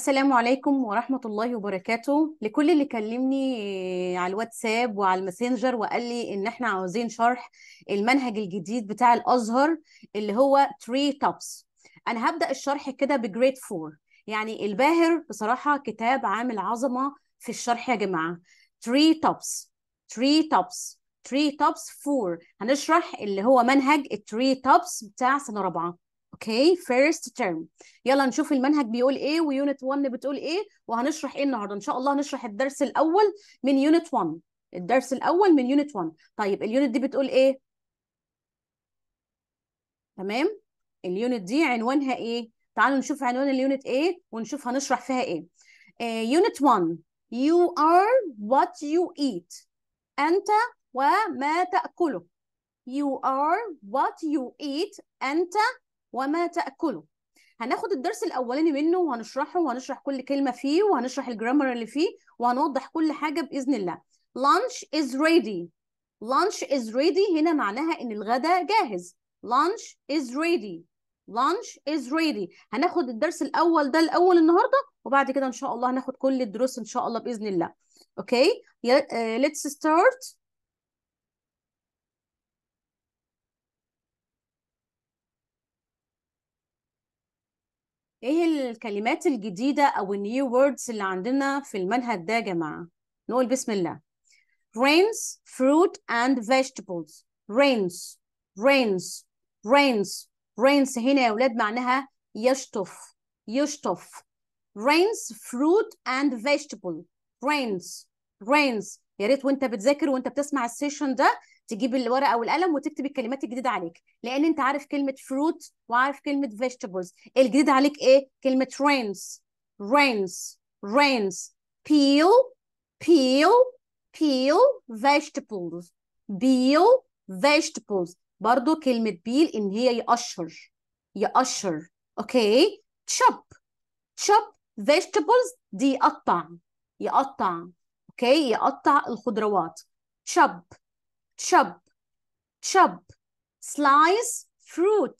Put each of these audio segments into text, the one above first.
السلام عليكم ورحمة الله وبركاته لكل اللي كلمني على الواتساب وعلى الماسنجر وقال لي إن إحنا عاوزين شرح المنهج الجديد بتاع الأزهر اللي هو تري توبس أنا هبدأ الشرح كده بجريد فور يعني الباهر بصراحة كتاب عامل عظمة في الشرح يا جماعة تري توبس تري توبس تري توبس فور هنشرح اللي هو منهج التري توبس بتاع سنة رابعة اوكي فيرست تيرم يلا نشوف المنهج بيقول ايه ويونت 1 بتقول ايه وهنشرح ايه النهارده ان شاء الله هنشرح الدرس الاول من يونت 1 الدرس الاول من يونت 1 طيب اليونت دي بتقول ايه تمام اليونت دي عنوانها ايه تعالوا نشوف عنوان اليونت ايه ونشوف هنشرح فيها ايه يونت آه، 1 you are what you eat انت وما تاكله you are what you eat انت وما تأكله هناخد الدرس الاولاني منه وهنشرحه وهنشرح كل كلمه فيه وهنشرح الجرامر اللي فيه وهنوضح كل حاجه باذن الله lunch is ready lunch is ready هنا معناها ان الغداء جاهز lunch is ready lunch is ready هناخد الدرس الاول ده الاول النهارده وبعد كده ان شاء الله هناخد كل الدروس ان شاء الله باذن الله اوكي okay. Uh, let's start ايه الكلمات الجديدة او النيو ووردز اللي عندنا في المنهج ده يا جماعة نقول بسم الله rains fruit and vegetables rains rains rains rains هنا يا ولاد معناها يشطف يشطف rains fruit and vegetables. rains rains يا ريت وانت بتذاكر وانت بتسمع السيشن ده تجيب الورقه والقلم وتكتب الكلمات الجديده عليك لان انت عارف كلمه فروت وعارف كلمه فيجيتابلز الجديد عليك ايه كلمه رينز رينز رينز بيل بيل بيل فيجيتابلز بيل فيجيتابلز برضو كلمة بيل إن هي يقشر يقشر أوكي تشوب تشوب فيجيتابلز دي يقطع يقطع أوكي يقطع الخضروات chop chop chop slice fruit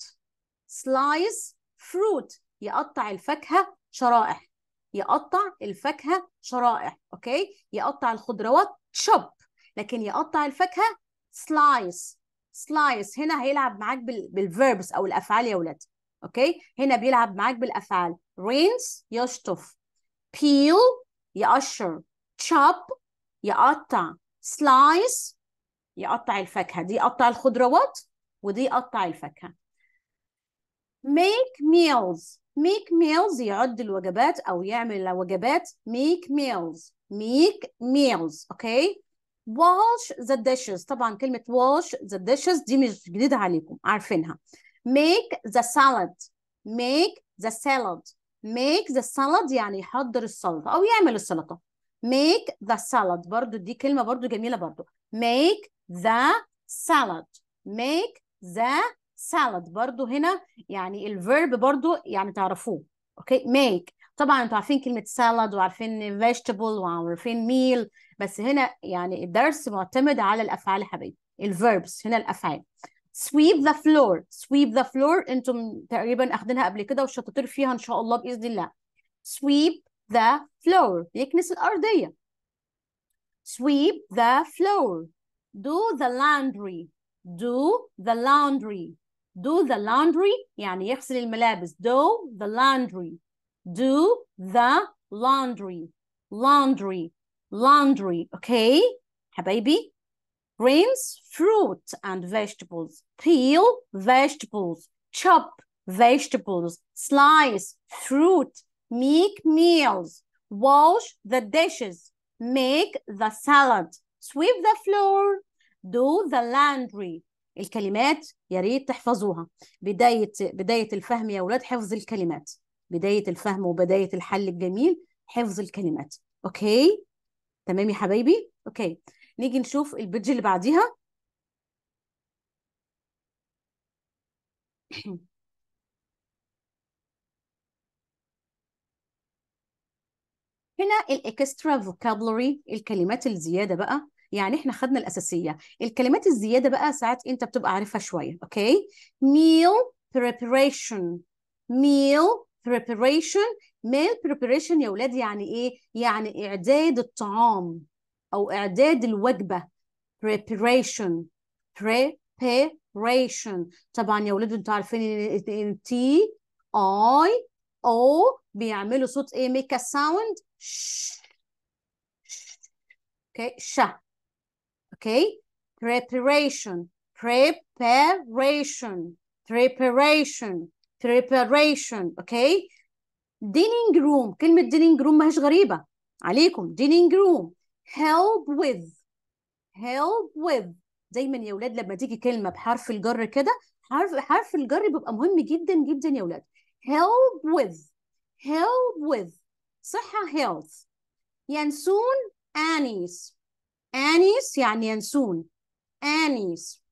slice fruit يقطع الفاكهة شرائح يقطع الفاكهة شرائح اوكي يقطع الخضروات chop لكن يقطع الفاكهة slice slice هنا هيلعب معاك بالverbs او الافعال يا ولاد اوكي هنا بيلعب معاك بالافعال rinse يشطف peel يقشر chop يقطع slice يقطع الفاكهه دي يقطع الخضروات ودي يقطع الفاكهه make meals make meals يعد الوجبات او يعمل وجبات make meals make meals اوكي okay. wash the dishes طبعا كلمه wash the dishes دي مش جديده عليكم عارفينها make the salad make the salad make the salad يعني يحضر السلطه او يعمل السلطه make the salad برضو دي كلمه برضو جميله برضو make the salad make the salad برضو هنا يعني الفيرب برضو يعني تعرفوه اوكي make طبعا انتوا عارفين كلمة salad وعارفين vegetable وعارفين meal بس هنا يعني الدرس معتمد على الأفعال يا حبايبي الفيربس هنا الأفعال sweep the floor sweep the floor انتم تقريبا اخدينها قبل كده والشطاطير فيها ان شاء الله باذن الله sweep the floor يكنس الارضيه sweep the floor do the laundry do the laundry do the laundry يعني يغسل الملابس do the laundry do the laundry laundry laundry okay حبايبي rinse fruit and vegetables peel vegetables chop vegetables slice fruit make meals wash the dishes make the salad sweep the floor do the laundry الكلمات يا ريت تحفظوها بداية بداية الفهم يا أولاد حفظ الكلمات بداية الفهم وبداية الحل الجميل حفظ الكلمات أوكي تمام يا حبايبي أوكي نيجي نشوف البيدج اللي بعديها هنا الاكسترا فوكابلري الكلمات الزياده بقى يعني احنا خدنا الاساسيه الكلمات الزياده بقى ساعات انت بتبقى عارفها شويه اوكي meal preparation meal preparation meal preparation يا ولاد يعني ايه يعني اعداد الطعام او اعداد الوجبه preparation preparation طبعا يا ولاد انتوا عارفين ان تي اي او بيعملوا صوت ايه ميك ا ساوند Okay, sha. Okay, preparation, preparation, preparation, preparation. Okay, dining room. كلمة dining room ماهيش غريبة عليكم. dining room. Help with, help with. دايما يا ولاد لما تيجي كلمة بحرف الجر كده حرف حرف الجر بيبقى مهم جدا جدا يا ولاد. Help with, help with. صحة health ينسون آنيس آنيس يعني ينسون آنيس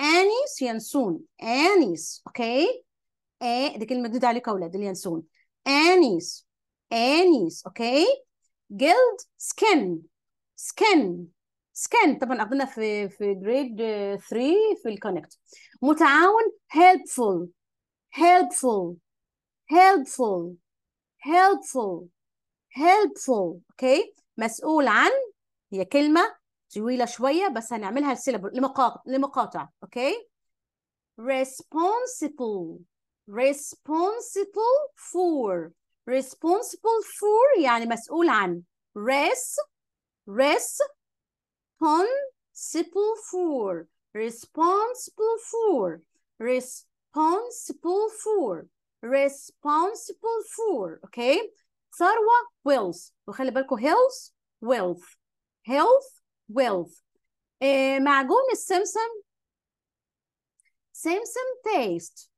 آنيس ينسون آنيس أوكي إيه دي كلمة جديدة عليك أولاد اللي ينسون آنيس آنيس أوكي جلد سكن سكن سكن طبعا أخذنا في في جريد 3 في الكونكت متعاون helpful helpful helpful helpful helpful اوكي مسؤول عن هي كلمه طويله شويه بس هنعملها لسيلابل لمقاطع اوكي responsible responsible for responsible for يعني مسؤول عن res responsible for responsible for responsible for responsible for okay ثروه ويلث وخلي بالكم هيلث ويلث هيلث ويلث معجون السمسم سمسم بيست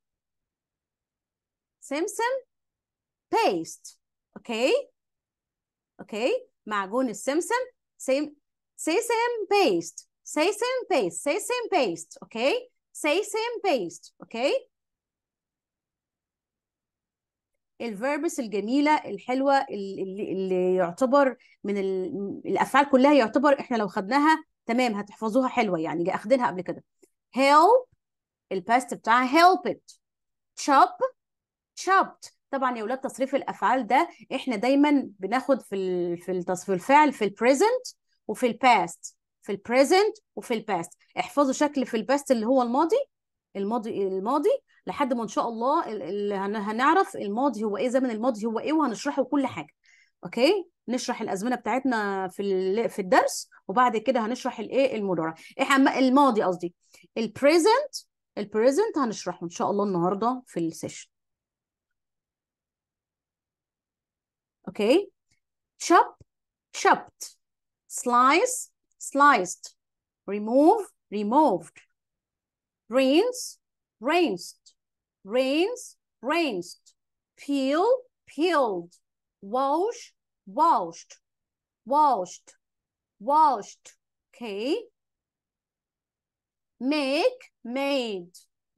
سمسم بيست اوكي اوكي معجون السمسم سيم سيسم بيست سيسم بيست سيسم بيست اوكي سيسم بيست اوكي الفيربس الجميله الحلوه اللي, اللي يعتبر من الافعال كلها يعتبر احنا لو خدناها تمام هتحفظوها حلوه يعني اخدينها قبل كده help الباست بتاعها help it chop chopped طبعا يا ولاد تصريف الافعال ده احنا دايما بناخد في في التصريف الفعل في البريزنت وفي الباست في البريزنت وفي الباست احفظوا شكل في الباست اللي هو الماضي الماضي الماضي لحد ما ان شاء الله هنعرف الماضي هو ايه زمن الماضي هو ايه وهنشرحه كل حاجه اوكي نشرح الازمنه بتاعتنا في في الدرس وبعد كده هنشرح الايه المضارع إيه الماضي قصدي البريزنت البريزنت هنشرحه ان شاء الله النهارده في السيشن اوكي chop chopped slice sliced remove removed rains rains Rains, rinsed. Peel, peeled. Wash, washed. Washed, washed. Okay. Make, made.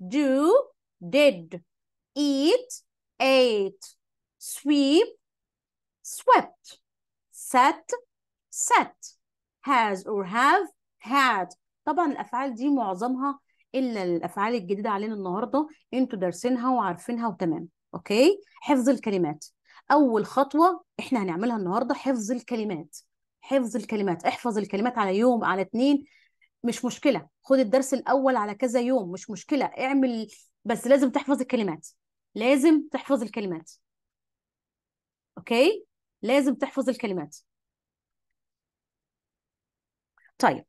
Do, did. Eat, ate. Sweep, swept. Set, set. has or have had طبعا الأفعال دي معظمها الا الافعال الجديده علينا النهارده انتوا دارسينها وعارفينها وتمام اوكي حفظ الكلمات اول خطوه احنا هنعملها النهارده حفظ الكلمات حفظ الكلمات احفظ الكلمات على يوم على اتنين مش مشكله خد الدرس الاول على كذا يوم مش مشكله اعمل بس لازم تحفظ الكلمات لازم تحفظ الكلمات اوكي لازم تحفظ الكلمات طيب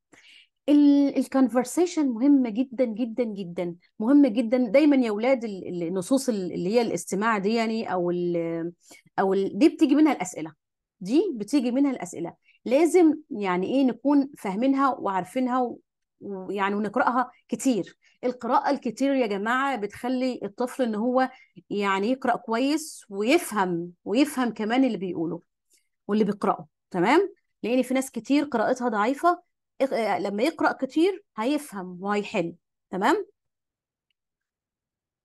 الكونفرسيشن مهمه جدا جدا جدا مهمه جدا دايما يا اولاد النصوص اللي هي الاستماع دي يعني او ال او ال دي بتيجي منها الاسئله دي بتيجي منها الاسئله لازم يعني ايه نكون فاهمينها وعارفينها ويعني ونقراها كتير القراءه الكتير يا جماعه بتخلي الطفل ان هو يعني يقرا كويس ويفهم ويفهم كمان اللي بيقوله واللي بيقراه تمام لان في ناس كتير قراءتها ضعيفه لما يقرأ كتير هيفهم وهيحل تمام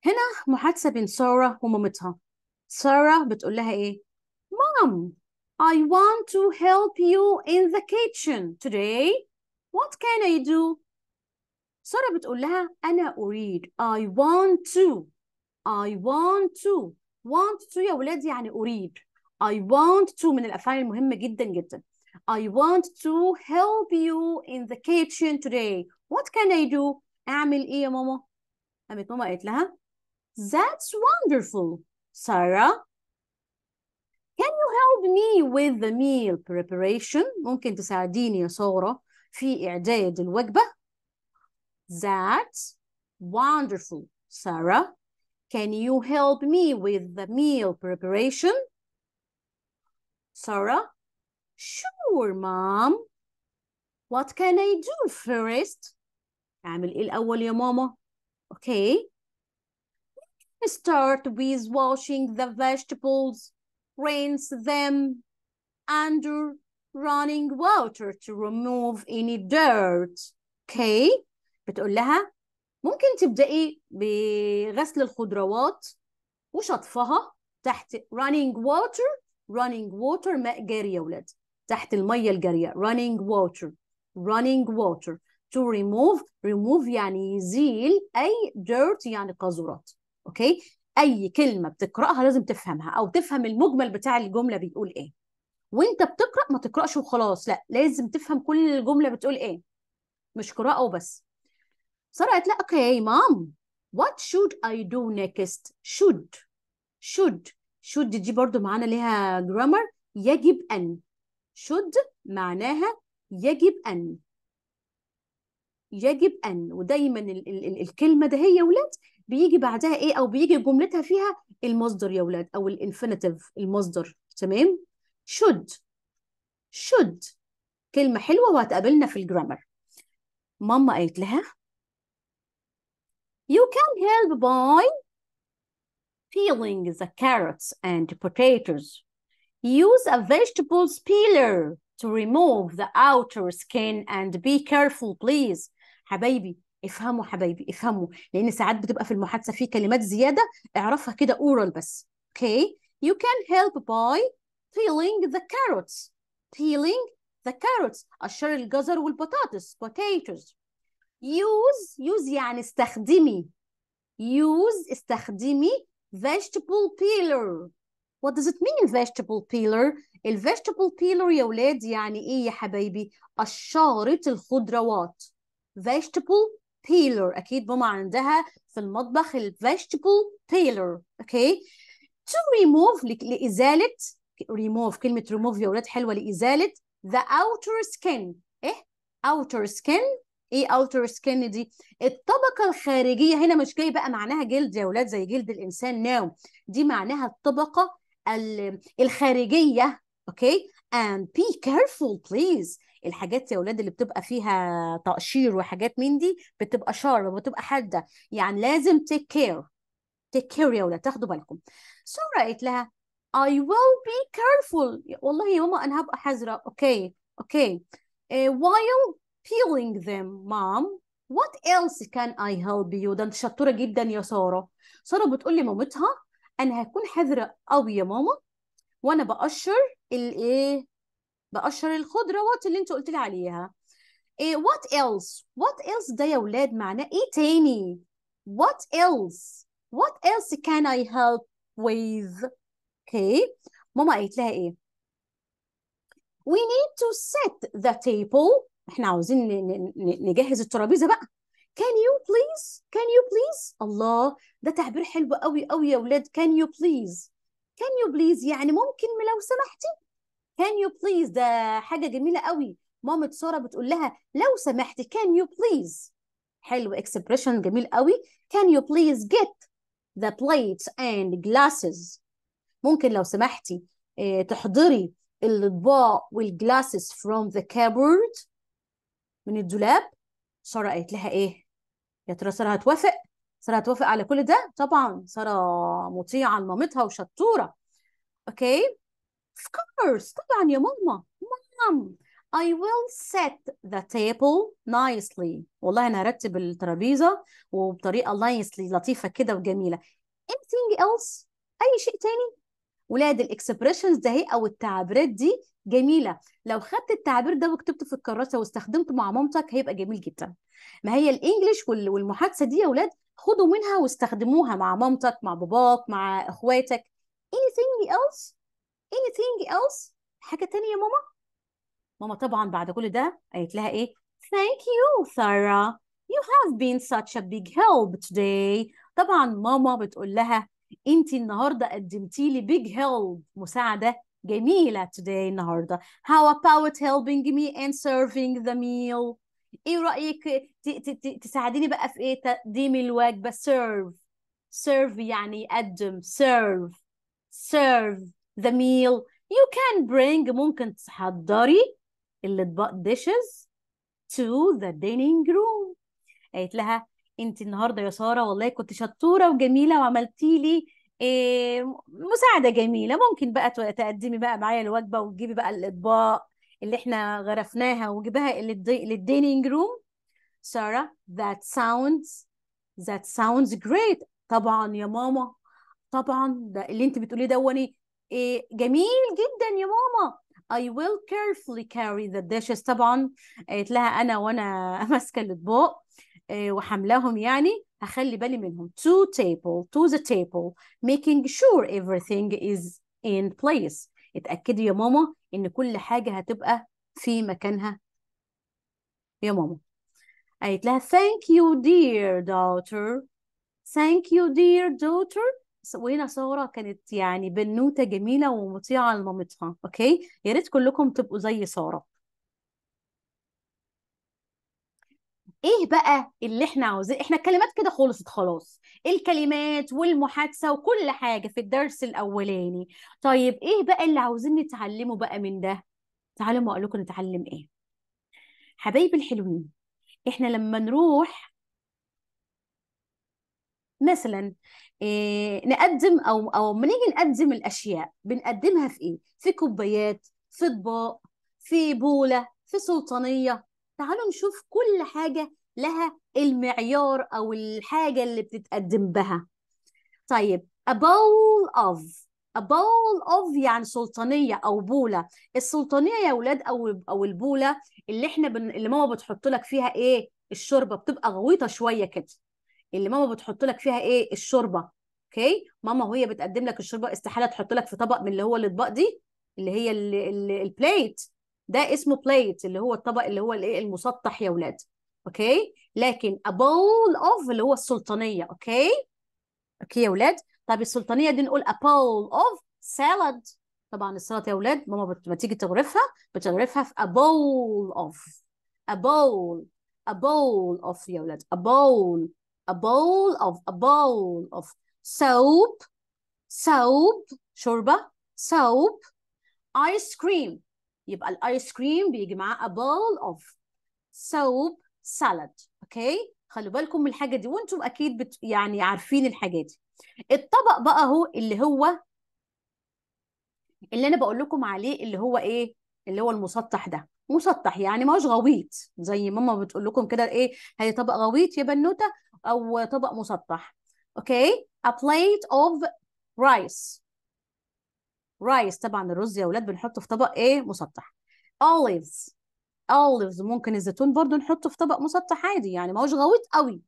هنا محادثة بين سارة ومامتها سارة بتقول لها إيه مام I want to help you in the kitchen today what can I do سارة بتقول لها أنا أريد I want to I want to want to يا ولاد يعني أريد I want to من الأفعال المهمة جدا جدا I want to help you in the kitchen today what can I do أعمل إيه يا ماما قامت ماما قالت لها that's wonderful Sarah can you help me with the meal preparation ممكن تساعديني يا سارة في إعداد الوجبة that's wonderful Sarah can you help me with the meal preparation Sarah Sure, mom. What can I do first? أعمل إيه الأول يا ماما؟ Okay. Start with washing the vegetables, rinse them under running water to remove any dirt. Okay. بتقول لها ممكن تبدأي بغسل الخضروات وشطفها تحت running water running water ماء جاري يا ولاد تحت المية الجارية running water running water to remove remove يعني يزيل أي dirt يعني قاذورات أوكي أي كلمة بتقرأها لازم تفهمها أو تفهم المجمل بتاع الجملة بيقول إيه وأنت بتقرأ ما تقرأش وخلاص لا لازم تفهم كل الجملة بتقول إيه مش قراءة وبس سارة قالت لا أوكي مام what should I do next should should should دي برضو معانا ليها جرامر يجب أن should معناها يجب أن يجب أن ودايما ال ال ال الكلمة ده هي يا ولاد بيجي بعدها إيه أو بيجي جملتها فيها المصدر يا ولاد أو الانفينيتيف المصدر تمام should should كلمة حلوة وهتقابلنا في الجرامر ماما قالت لها You can help by peeling the carrots and potatoes Use a vegetable peeler to remove the outer skin and be careful please حبايبي افهموا حبايبي افهموا لان ساعات بتبقى في المحادثه في كلمات زياده اعرفها كده أورال بس okay you can help by peeling the carrots peeling the carrots قشر الجزر والبطاطس potatoes use use يعني استخدمي use استخدمي vegetable peeler What does it mean vegetable peeler؟ vegetable peeler يا ولاد يعني ايه يا حبايبي؟ قشارة الخضروات. vegetable peeler اكيد ماما عندها في المطبخ ال vegetable peeler. اوكي؟ To remove لإزالة remove كلمة remove يا ولاد حلوة لإزالة the outer skin ايه؟ outer skin ايه outer skin دي؟ الطبقة الخارجية هنا مش جاي بقى معناها جلد يا ولاد زي جلد الإنسان ناو دي معناها الطبقة الخارجيه اوكي and be careful please الحاجات يا ولاد اللي بتبقى فيها تقشير وحاجات من دي بتبقى شارب وبتبقى حاده يعني لازم take care take care يا ولاد تاخدوا بالكم سورة قالت لها I will be careful والله يا ماما انا هبقى حذره اوكي اوكي uh, while peeling them mom what else can I help you ده انت شطوره جدا يا ساره ساره بتقول لمامتها انا هكون حذره قوي يا ماما وانا بقشر الايه بقشر الخضروات اللي انت قلت لي عليها ايه وات ايلس وات ايلس ده يا ولاد معناه ايه تاني وات ايلس وات ايلس كان اي هيلب with okay ماما قالت لها ايه we need to set the table احنا عاوزين نجهز الترابيزه بقى كان يو بليز كان يو بليز الله ده تعبير حلو قوي قوي يا ولاد كان يو بليز كان يو بليز يعني ممكن لو سمحتي كان يو بليز ده حاجه جميله قوي مامة سارة بتقول لها لو سمحتي كان يو بليز حلو اكسبريشن جميل قوي كان يو بليز جيت ذا plates and glasses ممكن لو سمحتي آه، تحضري الاطباق والجلاسز from the cupboard من الدولاب سارة قالت لها ايه يا ترى ساره هتوافق ساره هتوافق على كل ده طبعا ساره مطيعه لمامتها وشطوره اوكي of course طبعا يا ماما مام I will set the table nicely والله انا هرتب الترابيزه وبطريقه nicely لطيفه كده وجميله anything else اي شيء تاني ولاد الاكسبريشنز دهي او التعبيرات دي جميله لو خدت التعبير ده وكتبته في الكراسه واستخدمته مع مامتك هيبقى جميل جدا ما هي الانجليش والمحادثه دي يا ولاد خدوا منها واستخدموها مع مامتك مع باباك مع اخواتك anything else anything else حاجه تانية يا ماما ماما طبعا بعد كل ده قالت لها ايه thank you Sarah you have been such a big help today طبعا ماما بتقول لها انت النهارده قدمتي لي big help مساعده جميله today النهارده how about helping me and serving the meal ايه رايك تساعديني بقى في ايه تقديم الوجبه serve serve يعني قدم serve serve the meal you can bring ممكن تحضري الاطباق dishes to the dining room قالت لها انت النهارده يا ساره والله كنت شطوره وجميله وعملتي لي إيه مساعده جميله ممكن بقى تقدمي بقى معايا الوجبه وتجيبي بقى الاطباق اللي احنا غرفناها وجيبها للدينينج روم ساره that sounds that sounds great طبعا يا ماما طبعا ده اللي انت بتقوليه دوني إيه آه، جميل جدا يا ماما I will carefully carry the dishes طبعا قالت لها انا وانا ماسكه الاطباق آه، وحملهم يعني هخلي بالي منهم to table to the table making sure everything is in place اتأكدي يا ماما إن كل حاجة هتبقى في مكانها يا ماما قالت لها thank you dear daughter thank you dear daughter وهنا سارة كانت يعني بنوتة جميلة ومطيعة لمامتها اوكي يا ريت كلكم تبقوا زي سارة ايه بقى اللي احنا عاوزين احنا الكلمات كده خلصت خلاص الكلمات والمحادثه وكل حاجه في الدرس الاولاني طيب ايه بقى اللي عاوزين نتعلمه بقى من ده تعالوا ما اقول لكم نتعلم ايه حبايبي الحلوين احنا لما نروح مثلا إيه نقدم او او لما نيجي نقدم الاشياء بنقدمها في ايه في كوبايات في اطباق في بوله في سلطانيه تعالوا نشوف كل حاجة لها المعيار أو الحاجة اللي بتتقدم بها طيب a bowl of a bowl of يعني سلطانية أو بولة السلطانية يا ولاد أو أو البولة اللي احنا بن... اللي ماما بتحط لك فيها إيه الشوربة بتبقى غويطة شوية كده اللي ماما بتحط لك فيها إيه الشوربة اوكي ماما وهي بتقدم لك الشوربة استحالة تحط لك في طبق من اللي هو الأطباق دي اللي هي ال... ال... البليت ده اسمه بليت اللي هو الطبق اللي هو الايه المسطح يا ولاد اوكي لكن a bowl of اللي هو السلطانيه اوكي اوكي يا ولاد طب السلطانيه دي نقول a bowl of salad طبعا السلطه يا ولاد ماما لما تيجي تغرفها بتغرفها في a bowl of a bowl a bowl of يا ولاد a bowl a bowl of a bowl of شوربه سوب ايس كريم يبقى الايس كريم بيجي معاه a bowl of soap salad اوكي خلوا بالكم من الحاجه دي وانتم اكيد بت... يعني عارفين الحاجه دي الطبق بقى اهو اللي هو اللي انا بقول لكم عليه اللي هو ايه اللي هو المسطح ده مسطح يعني ما هوش غويط زي ماما بتقول لكم كده ايه هي طبق غويط يا بنوته او طبق مسطح اوكي a plate of rice رايس طبعا الرز يا ولاد بنحطه في طبق ايه مسطح اوليفز اوليفز ممكن الزيتون برضو نحطه في طبق مسطح عادي يعني ما هوش غويط قوي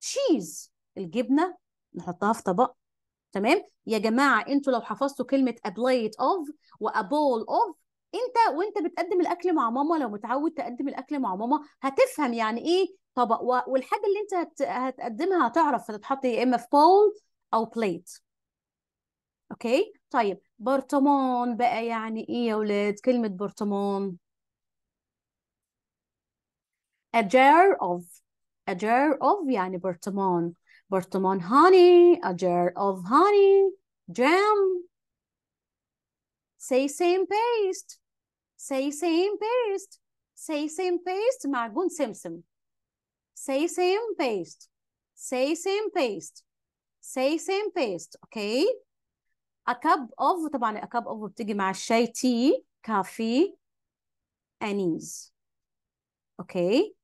تشيز الجبنه نحطها في طبق تمام يا جماعه انتوا لو حفظتوا كلمه ابلايت اوف وابول اوف انت وانت بتقدم الاكل مع ماما لو متعود تقدم الاكل مع ماما هتفهم يعني ايه طبق والحاجه اللي انت هتقدمها هتعرف هتتحط يا اما إيه؟ في بول او بليت اوكي طيب برطمان بقى يعني ايه يا ولاد كلمة برطمان a jar of a jar of يعني برطمان برطمان honey a jar of honey jam say same paste say same paste say same paste معجون سمسم say same paste say same paste say same paste okay أكاب أوف طبعا الأكاب أوف بتيجي مع الشاي تي كافي أنيز أوكي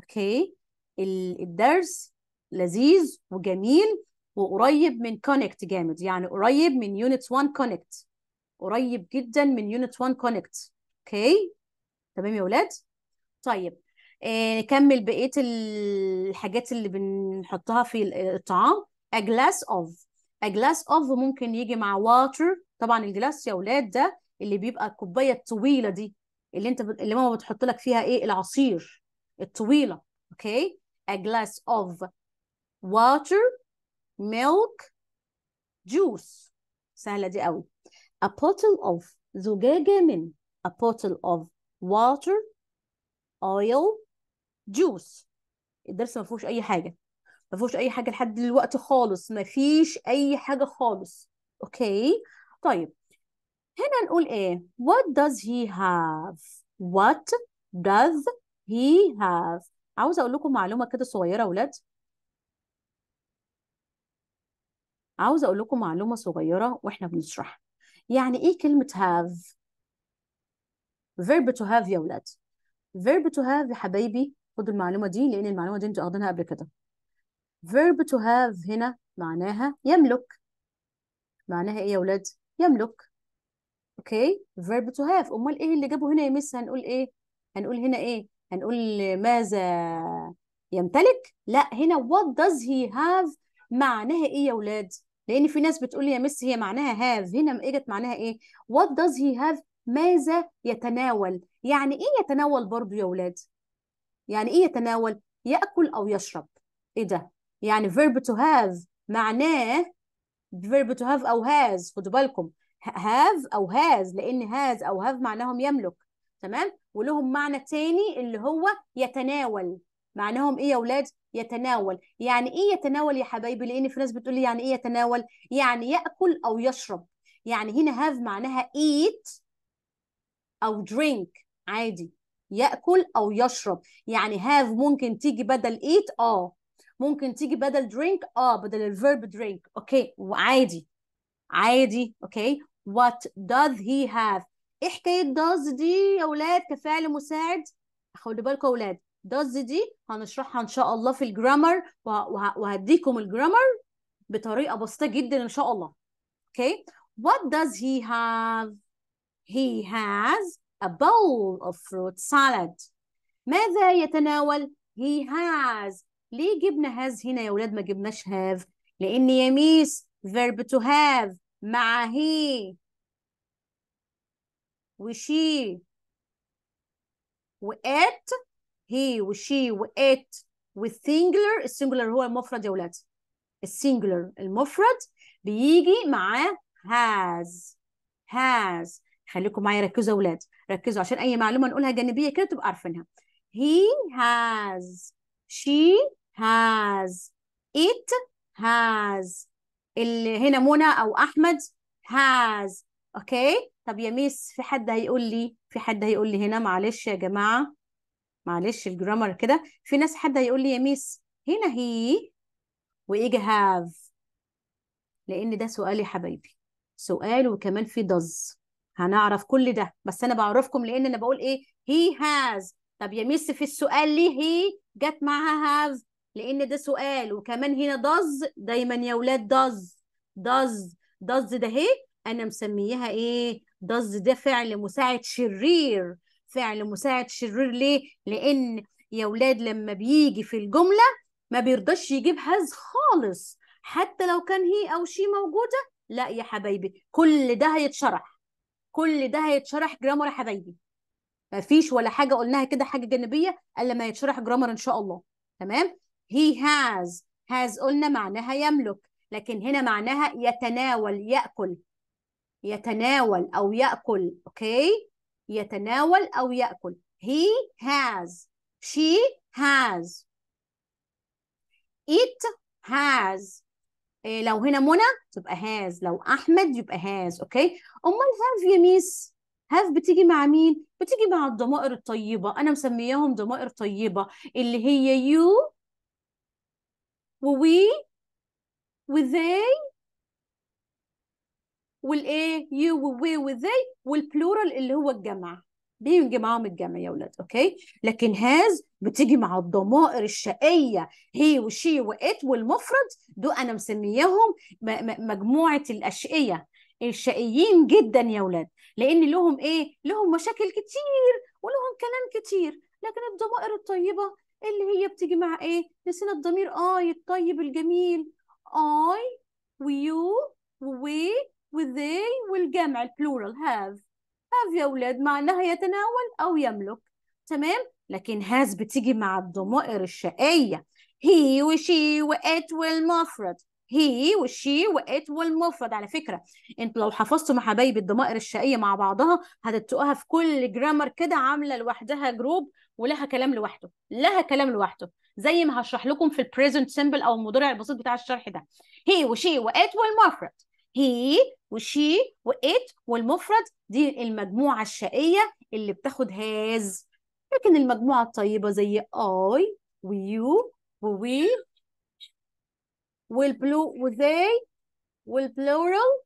أوكي الدرس لذيذ وجميل وقريب من كونكت جامد يعني قريب من يونت 1 كونكت قريب جدا من يونت 1 كونكت أوكي تمام يا ولاد طيب آه، نكمل بقية الحاجات اللي بنحطها في الطعام a glass of a glass of ممكن يجي مع water طبعا الجلاس يا اولاد ده اللي بيبقى الكوبايه الطويله دي اللي انت ب... اللي ماما بتحط لك فيها ايه العصير الطويله اوكي a glass of water milk juice سهله دي قوي a bottle of زجاجه من a bottle of water oil juice الدرس ما فيهوش اي حاجه ما فيهوش اي حاجه لحد دلوقتي خالص ما فيش اي حاجه خالص اوكي طيب هنا نقول ايه what does he have what does he have عاوزه اقول لكم معلومه كده صغيره يا ولاد عاوزه اقول لكم معلومه صغيره واحنا بنشرح يعني ايه كلمه have verb to have يا ولاد verb to have يا حبايبي خدوا المعلومه دي لان المعلومه دي انتوا واخدينها قبل كده verb to have هنا معناها يملك معناها ايه يا ولاد يملك اوكي verb to have امال ايه اللي جابه هنا يا مس هنقول ايه هنقول هنا ايه هنقول ماذا يمتلك لا هنا what does he have معناها ايه يا ولاد لان في ناس بتقول لي يا مس هي معناها have هنا اجت إيه معناها ايه what does he have ماذا يتناول يعني ايه يتناول برضو يا ولاد يعني ايه يتناول ياكل او يشرب ايه ده يعني verb to have معناه verb to have أو has خدوا بالكم have أو has لأن has أو have معناهم يملك تمام ولهم معنى تاني اللي هو يتناول معناهم ايه يا اولاد يتناول يعني ايه يتناول يا حبايبي لان في ناس بتقولي يعني ايه يتناول يعني ياكل او يشرب يعني هنا have معناها eat او drink عادي ياكل او يشرب يعني have ممكن تيجي بدل eat اه ممكن تيجي بدل drink اه بدل الverb drink اوكي وعادي عادي اوكي what does he have ايه حكايه does دي يا اولاد كفعل مساعد خدوا بالكم يا اولاد does دي هنشرحها ان شاء الله في الجرامر وهديكم الجرامر بطريقه بسيطه جدا ان شاء الله اوكي what does he have he has a bowl of fruit salad ماذا يتناول he has ليه جبنا هاز هنا يا ولاد ما جبناش هاف لان يا ميس فيرب تو هاف مع هي وشي وات هي وشي وات والسنجلر السنجلر هو المفرد يا ولاد السنجلر المفرد بيجي معاه هاز هاز خليكم معايا ركزوا يا ولاد ركزوا عشان اي معلومه نقولها جانبيه كده تبقى عارفينها هي هاز شي has it has اللي هنا منى او احمد has اوكي طب يا ميس في حد هيقول لي في حد هيقول لي هنا معلش يا جماعه معلش الجرامر كده في ناس حد هيقول لي يا ميس هنا هي وايجي هاف لان ده سؤال يا حبايبي سؤال وكمان في دز هنعرف كل ده بس انا بعرفكم لان انا بقول ايه هي هاز طب يا ميس في السؤال ليه هي جت معاها هاف لان ده سؤال وكمان هنا داز دايما يا ولاد داز داز داز ده اهي انا مسميها ايه داز ده فعل مساعد شرير فعل مساعد شرير ليه لان يا ولاد لما بيجي في الجمله ما بيرضاش يجيب هاز خالص حتى لو كان هي او شي موجوده لا يا حبايبي كل ده هيتشرح كل ده هيتشرح جرامر يا حبايبي مفيش ولا حاجه قلناها كده حاجه جانبيه الا ما يتشرح جرامر ان شاء الله تمام he has has قلنا معناها يملك لكن هنا معناها يتناول يأكل يتناول أو يأكل okay? يتناول أو يأكل he has she has it has إيه لو هنا منى تبقى هاز لو احمد يبقى هاز اوكي امال هاف يا ميس هاف بتيجي مع مين بتيجي مع الضمائر الطيبه انا مسمياهم ضمائر طيبه اللي هي يو ووي وذي والايه يو ووي وذي والبلورال اللي هو الجمع بيجي معاهم الجمع يا ولاد اوكي لكن هاز بتيجي مع الضمائر الشقيه هي وشي وات والمفرد دول انا مسمياهم مجموعه الاشقيه الشقيين جدا يا ولاد لان لهم ايه لهم مشاكل كتير ولهم كلام كتير لكن الضمائر الطيبه اللي هي بتيجي مع ايه نسينا الضمير اي الطيب الجميل اي ويو ووي وذي والجمع البلورال هاف هاف يا اولاد معناها يتناول او يملك تمام لكن هاز بتيجي مع الضمائر الشقية هي وشي وات والمفرد هي وشي وات والمفرد على فكرة انتوا لو حفظتوا مع حبايبي الضمائر الشقية مع بعضها هتتقوها في كل جرامر كده عاملة لوحدها جروب ولها كلام لوحده لها كلام لوحده زي ما هشرح لكم في البريزنت سيمبل او المضارع البسيط بتاع الشرح ده هي وشي وات والمفرد هي وشي وات والمفرد دي المجموعه الشقيه اللي بتاخد هاز لكن المجموعه الطيبه زي اي ويو ووي والبلو وذي والبلورال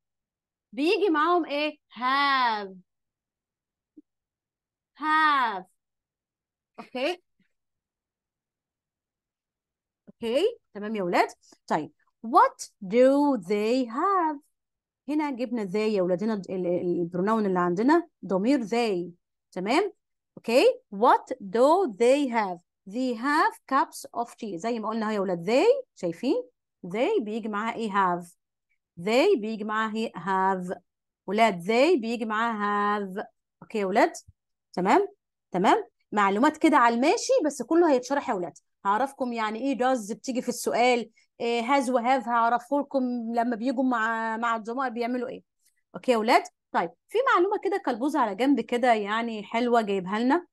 بيجي معاهم ايه هاف هاف اوكي اوكي تمام يا ولاد طيب what do they have هنا جبنا they يا اولادنا هنا اللي عندنا ضمير they تمام اوكي what do they have they have cups of tea زي ما قلنا يا ولاد they شايفين they بيجي معاها ايه have they بيجي معاها إيه have ولاد they بيجي معاها have اوكي يا ولاد تمام تمام معلومات كده على الماشي بس كله هيتشرح يا ولاد هعرفكم يعني ايه داز بتيجي في السؤال إيه هاز وهاف هعرفه لكم لما بيجوا مع مع الزملاء بيعملوا ايه اوكي يا ولاد طيب في معلومه كده كلبوز على جنب كده يعني حلوه جايبها لنا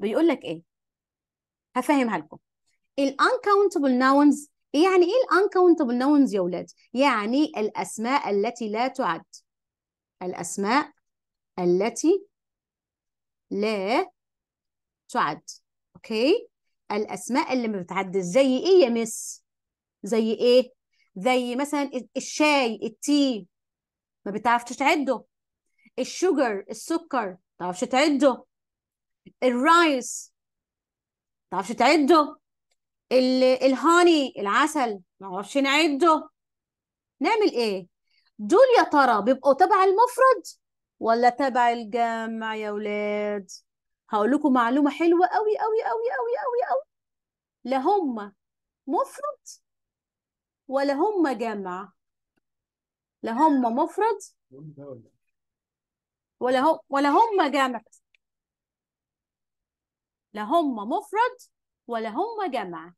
بيقول لك ايه هفهمها لكم الانكاونتبل ناونز يعني ايه الانكاونتبل ناونز يا ولاد يعني الاسماء التي لا تعد الاسماء التي لا تعد اوكي الاسماء اللي ما بتعدش زي ايه يا مس زي ايه زي مثلا الشاي التي ما بتعرفش تعده الشوجر السكر ما بتعرفش تعده الرايس ما بتعرفش تعده الهاني العسل ما نعرفش نعده نعمل ايه دول يا ترى بيبقوا تبع المفرد ولا تبع الجامع يا ولاد هقول لكم معلومة حلوة قوي قوي قوي قوي قوي قوي لا هم مفرد ولا هم جمع لا هم مفرد ولا هم ولا هم جمع لا هم مفرد ولا هم جمع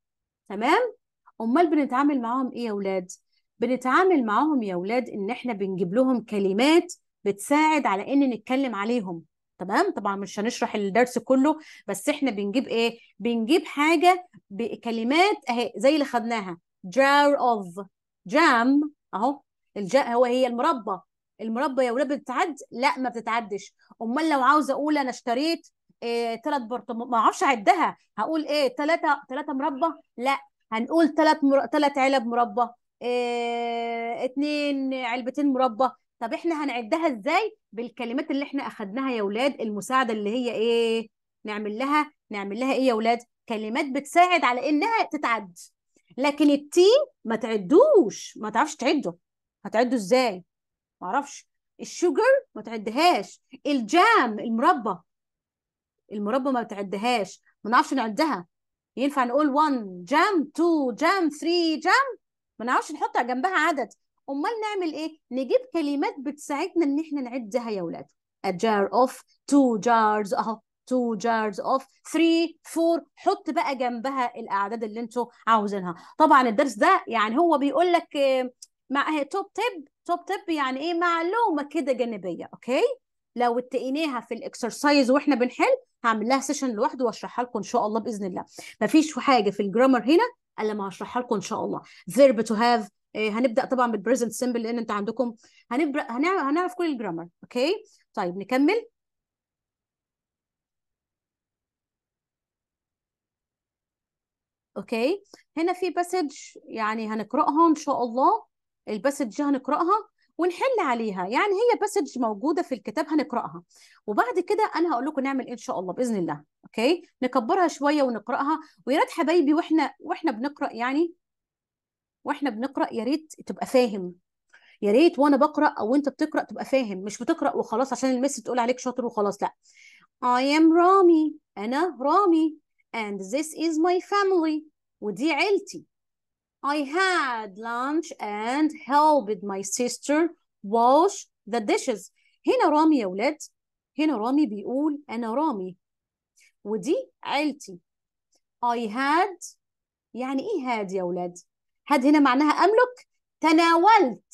تمام امال بنتعامل معاهم ايه يا ولاد بنتعامل معاهم يا ولاد ان احنا بنجيب لهم كلمات بتساعد على ان نتكلم عليهم تمام طبعا مش هنشرح الدرس كله بس احنا بنجيب ايه بنجيب حاجه بكلمات اهي زي اللي خدناها jar of جام اهو الجا هو هي المربى المربى يا ولاد بتتعد لا ما بتتعدش امال لو عاوزه اقول انا اشتريت إيه ثلاث برطمان ما اعرفش اعدها هقول ايه ثلاثه ثلاثه مربى لا هنقول ثلاث مر... ثلاث علب مربى إيه... علبتين مربى طب احنا هنعدها ازاي بالكلمات اللي احنا اخدناها يا اولاد المساعده اللي هي ايه نعمل لها نعمل لها ايه يا اولاد كلمات بتساعد على انها تتعد لكن التي ما تعدوش ما تعرفش تعده هتعده ازاي ما اعرفش الشوجر ما تعدهاش الجام المربى المربى ما تعدهاش ما نعرفش نعدها ينفع نقول 1 جام 2 جام 3 جام ما نعرفش نحط جنبها عدد امال نعمل ايه نجيب كلمات بتساعدنا ان احنا نعدها يا اولاد a jar of two jars اهو two jars of three four حط بقى جنبها الاعداد اللي انتوا عاوزينها طبعا الدرس ده يعني هو بيقول لك مع هي توب تيب توب تيب يعني ايه معلومه كده جانبيه اوكي لو اتقيناها في الاكسرسايز واحنا بنحل هعمل لها سيشن لوحده واشرحها لكم ان شاء الله باذن الله مفيش حاجه في الجرامر هنا الا ما هشرحها لكم ان شاء الله verb to have إيه، هنبدا طبعا بالبريزنت سيمبل لان انت عندكم هنبدا هنعرف كل الجرامر اوكي طيب نكمل اوكي هنا في باسج يعني هنقراها ان شاء الله الباسج هنقراها ونحل عليها يعني هي باسج موجوده في الكتاب هنقراها وبعد كده انا هقول لكم نعمل ايه ان شاء الله باذن الله اوكي نكبرها شويه ونقراها ويا ريت حبايبي واحنا واحنا بنقرا يعني واحنا بنقرا يا ريت تبقى فاهم يا ريت وانا بقرا او انت بتقرا تبقى فاهم مش بتقرا وخلاص عشان المس تقول عليك شاطر وخلاص لا I am رامي انا رامي and this is my family ودي عيلتي I had lunch and helped my sister wash the dishes هنا رامي يا ولاد هنا رامي بيقول انا رامي ودي عيلتي I had يعني ايه had يا ولاد هاد هنا معناها أملك تناولت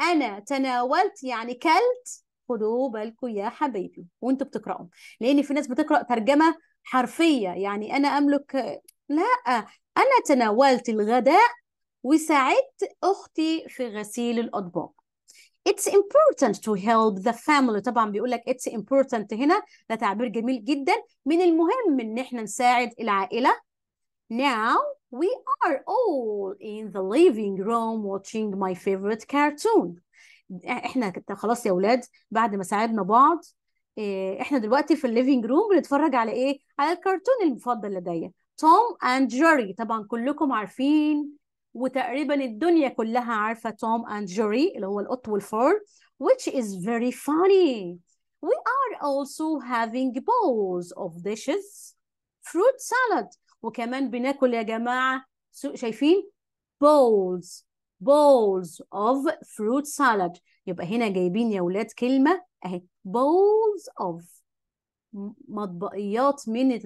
أنا تناولت يعني كلت خدوا بالكم يا حبيبي وانتوا بتقرأوا لأن في ناس بتقرأ ترجمة حرفية يعني أنا أملك لا أنا تناولت الغداء وساعدت أختي في غسيل الأطباق It's important to help the family طبعا بيقول لك it's important هنا ده تعبير جميل جدا من المهم ان احنا نساعد العائله now we are all in the living room watching my favorite cartoon احنا خلاص يا ولاد بعد ما ساعدنا بعض احنا دلوقتي في الليفينج روم بنتفرج على ايه على الكرتون المفضل لدي توم اند جيري طبعا كلكم عارفين وتقريبا الدنيا كلها عارفه توم اند جيري اللي هو القط والفار which is very funny we are also having bowls of dishes fruit salad وكمان بناكل يا جماعه شايفين bowls bowls of fruit salad يبقى هنا جايبين يا ولاد كلمه اهي bowls of مطبقيات من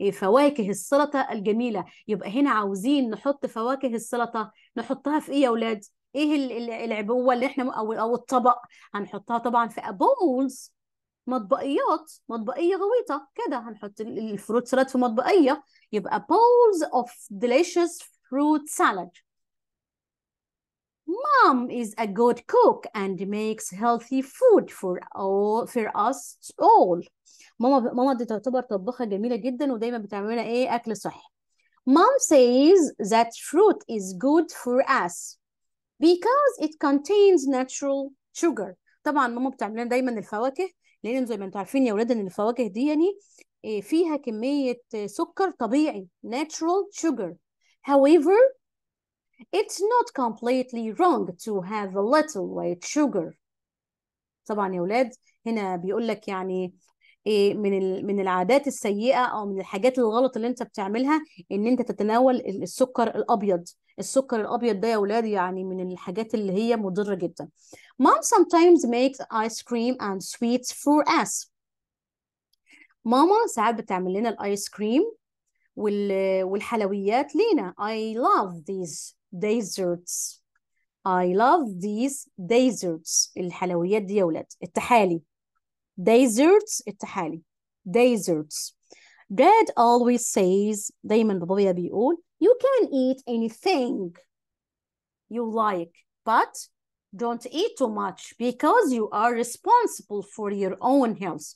إيه، فواكه السلطه الجميله يبقى هنا عاوزين نحط فواكه السلطه نحطها في ايه يا ولاد ايه العبوه اللي احنا او او الطبق هنحطها طبعا في بولز مطبقيات مطبقيه غويطه كده هنحط الفروت سلاد في مطبقيه يبقى bowls of delicious fruit salad Mom is a good cook and makes healthy food for all for us all. ماما ماما دي تعتبر طباخة جميلة جدا ودايما بتعملنا ايه أكل صحي. Mom says that fruit is good for us because it contains natural sugar. طبعا ماما بتعمل لنا دايما الفواكه لان زي ما انتوا عارفين يا اولاد ان الفواكه دي يعني آه، فيها كميه آه، سكر طبيعي natural sugar however it's not completely wrong to have a little white sugar طبعا يا اولاد هنا بيقول لك يعني إيه من من العادات السيئه او من الحاجات الغلط اللي انت بتعملها ان انت تتناول السكر الابيض السكر الابيض ده يا اولاد يعني من الحاجات اللي هي مضره جدا mom sometimes makes ice cream and sweets for us ماما ساعات بتعمل لنا الايس كريم والحلويات لينا I love these desserts I love these desserts الحلويات دي يا ولاد التحالي desserts التحالي desserts Dad always says دايما بابايا بيقول you can eat anything you like but don't eat too much because you are responsible for your own health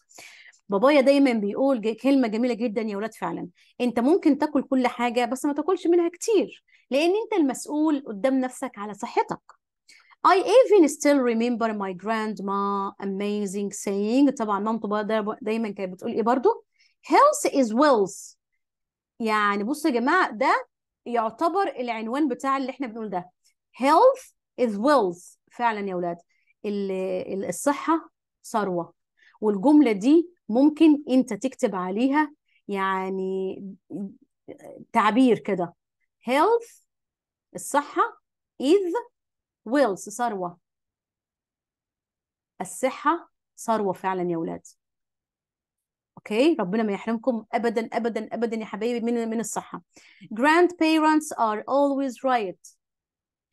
بابايا دايما بيقول كلمة جميلة جدا يا ولاد فعلا انت ممكن تاكل كل حاجة بس ما تاكلش منها كتير لان انت المسؤول قدام نفسك على صحتك I even still remember my grandma amazing saying طبعا مامته دايما كانت بتقول ايه برضه health is wealth يعني بصوا يا جماعه ده يعتبر العنوان بتاع اللي احنا بنقول ده health is wealth فعلا يا اولاد الصحه ثروه والجمله دي ممكن انت تكتب عليها يعني تعبير كده health الصحه is wealth ثروه الصحه ثروه فعلا يا اولاد اوكي ربنا ما يحرمكم ابدا ابدا ابدا يا حبايبي من من الصحه grand parents are always right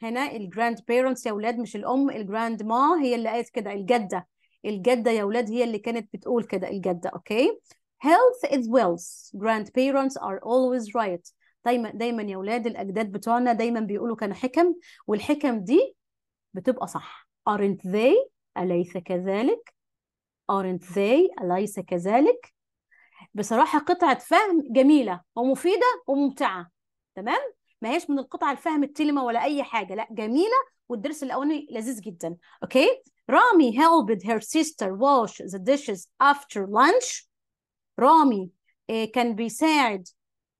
هنا الجراند بيرنتس يا اولاد مش الام الجراند ما هي اللي قالت كده الجده الجده يا اولاد هي اللي كانت بتقول كده الجده اوكي health is wealth grandparents are always right دايما دايما يا اولاد الاجداد بتوعنا دايما بيقولوا كانوا حكم والحكم دي بتبقى صح aren't they أليس كذلك aren't they أليس كذلك بصراحة قطعة فهم جميلة ومفيدة وممتعة تمام؟ ما هيش من القطع الفهم التلمة ولا أي حاجة لا جميلة والدرس الأولاني لذيذ جدا أوكي؟ رامي helped her sister wash the dishes after lunch رامي آه، كان بيساعد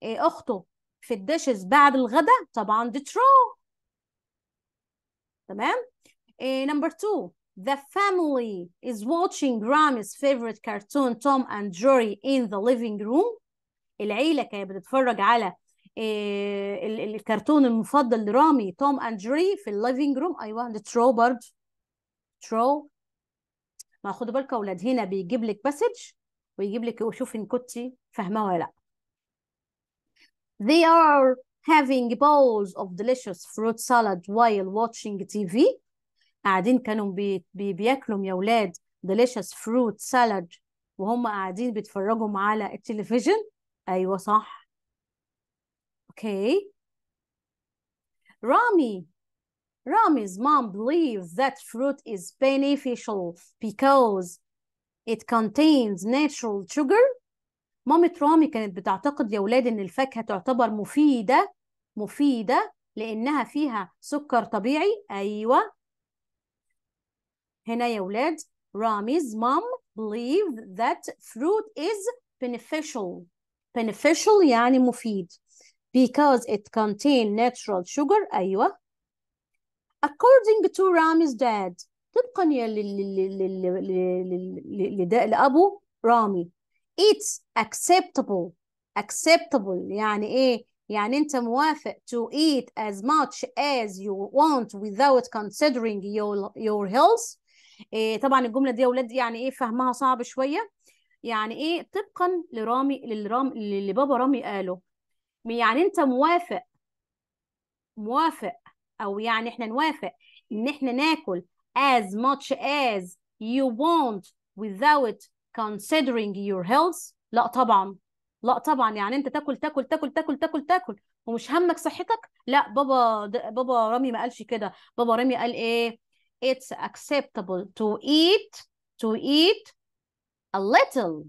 آه، أخته في الدشز بعد الغداء طبعا دي ترو تمام؟ نمبر آه، 2 The family is watching Grammy's favorite cartoon Tom and Jerry in the living room العيلة كانت بتتفرج على الكرتون المفضل لرامي توم اند جيري في الليفينج روم ايوه ترو برضه ترو ما خدوا بالك اولاد هنا بيجيب لك مسج ويجيب لك وشوف ان كنت فاهمه ولا لا they are having bowls of delicious fruit salad while watching TV قاعدين كانوا بي بي بياكلوا يا ولاد ديليشس فروت سالاد وهم قاعدين بيتفرجوا على التلفزيون ايوه صح اوكي رامي رامي's mom believes that fruit is beneficial because it contains natural sugar. مامة رامي كانت بتعتقد يا ولاد إن الفاكهة تعتبر مفيدة مفيدة لأنها فيها سكر طبيعي أيوة هنا يا ولاد Rami's mom believed that fruit is beneficial beneficial يعني مفيد because it contains natural sugar أيوة according to Rami's dad طبقا لأبو رامي it's acceptable acceptable يعني إيه يعني أنت موافق to eat as much as you want without considering your, your health إيه طبعا الجمله دي يا اولاد يعني ايه فهمها صعب شويه يعني ايه طبقا لرامي للرام اللي بابا رامي قاله يعني انت موافق موافق او يعني احنا نوافق ان احنا ناكل as much as you want without considering your health لا طبعا لا طبعا يعني انت تاكل تاكل تاكل تاكل تاكل تاكل ومش همك صحتك لا بابا بابا رامي ما قالش كده بابا رامي قال ايه it's acceptable to eat to eat a little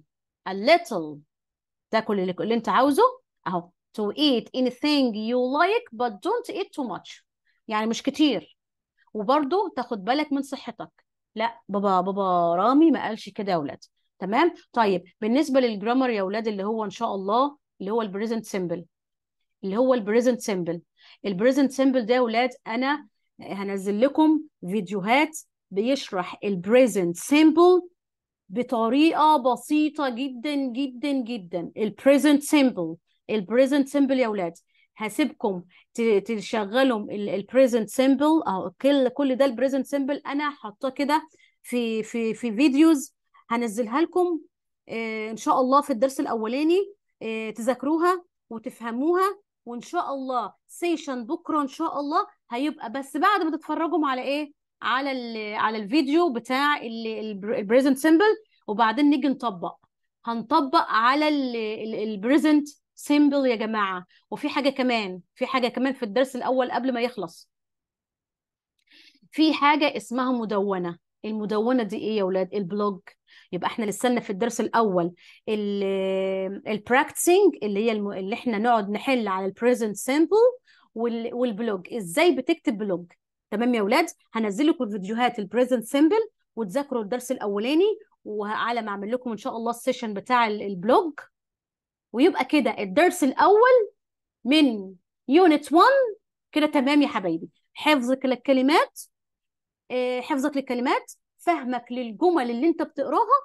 a little تاكل اللي, اللي انت عاوزه اهو to eat anything you like but don't eat too much يعني مش كتير وبرضه تاخد بالك من صحتك لا بابا بابا رامي ما قالش كده يا ولاد تمام طيب بالنسبه للجرامر يا ولاد اللي هو ان شاء الله اللي هو البريزنت سيمبل اللي هو البريزنت سيمبل البريزنت سيمبل ده يا ولاد انا هنزل لكم فيديوهات بيشرح البريزنت سيمبل بطريقه بسيطه جدا جدا جدا البريزنت سيمبل البريزنت سيمبل يا ولاد هسيبكم تشغلوا البريزنت سيمبل اهو كل كل ده البريزنت سيمبل انا حاطاه كده في في في فيديوز هنزلها لكم آه، ان شاء الله في الدرس الاولاني آه، تذاكروها وتفهموها وان شاء الله سيشن بكره ان شاء الله هيبقى بس بعد ما تتفرجوا على ايه على ال على الفيديو بتاع البريزنت سيمبل وبعدين نيجي نطبق هنطبق على البريزنت سيمبل يا جماعه وفي حاجه كمان في حاجه كمان في الدرس الاول قبل ما يخلص في حاجه اسمها مدونه المدونه دي ايه يا اولاد البلوج يبقى احنا لسنا في الدرس الاول البراكتسنج اللي هي الم... اللي احنا نقعد نحل على البريزنت سيمبل والبلوج ازاي بتكتب بلوج تمام يا اولاد هنزل لكم الفيديوهات البريزنت سيمبل وتذاكروا الدرس الاولاني وعلى ما اعمل لكم ان شاء الله السيشن بتاع البلوج ويبقى كده الدرس الاول من يونت 1 كده تمام يا حبايبي حفظك للكلمات آه، حفظك للكلمات فهمك للجمل اللي انت بتقراها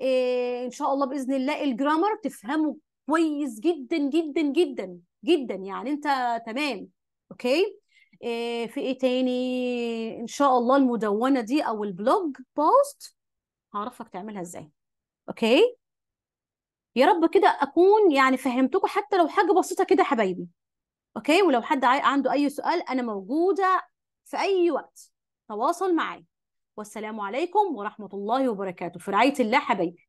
آه، ان شاء الله باذن الله الجرامر تفهمه كويس جدا جدا جدا جدا يعني انت تمام اوكي إيه في ايه تاني ان شاء الله المدونه دي او البلوج بوست هعرفك تعملها ازاي اوكي يا رب كده اكون يعني فهمتكم حتى لو حاجه بسيطه كده حبايبي اوكي ولو حد عنده اي سؤال انا موجوده في اي وقت تواصل معايا والسلام عليكم ورحمه الله وبركاته في رعايه الله حبايبي